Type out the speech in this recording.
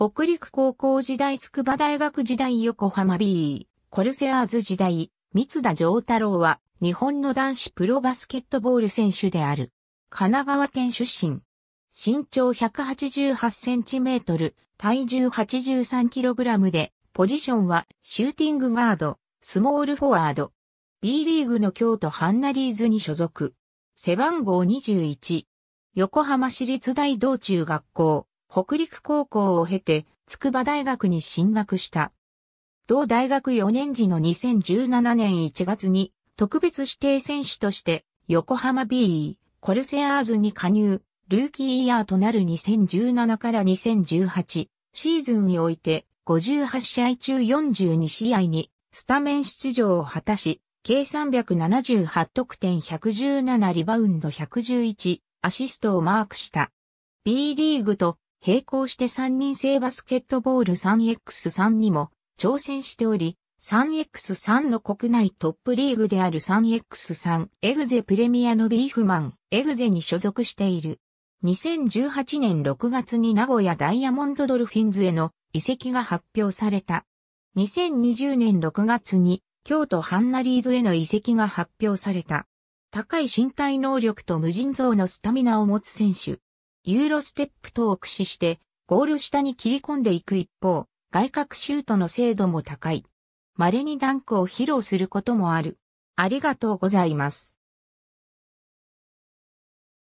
北陸高校時代筑波大学時代横浜 B、コルセアーズ時代、三田丈太郎は日本の男子プロバスケットボール選手である。神奈川県出身。身長188センチメートル、体重83キログラムで、ポジションはシューティングガード、スモールフォワード。B リーグの京都ハンナリーズに所属。背番号21。横浜市立大道中学校。北陸高校を経て、筑波大学に進学した。同大学4年時の2017年1月に、特別指定選手として、横浜 BE、コルセアーズに加入、ルーキーイヤーとなる2017から2018シーズンにおいて、58試合中42試合にスタメン出場を果たし、計378得点117リバウンド111アシストをマークした。B リーグと並行して3人制バスケットボール 3x3 にも挑戦しており、3x3 の国内トップリーグである 3x3 エグゼプレミアのビーフマンエグゼに所属している。2018年6月に名古屋ダイヤモンドドルフィンズへの移籍が発表された。2020年6月に京都ハンナリーズへの移籍が発表された。高い身体能力と無尽蔵のスタミナを持つ選手。ユーロステップ等を駆使して、ゴール下に切り込んでいく一方、外角シュートの精度も高い。稀にダンクを披露することもある。ありがとうございます。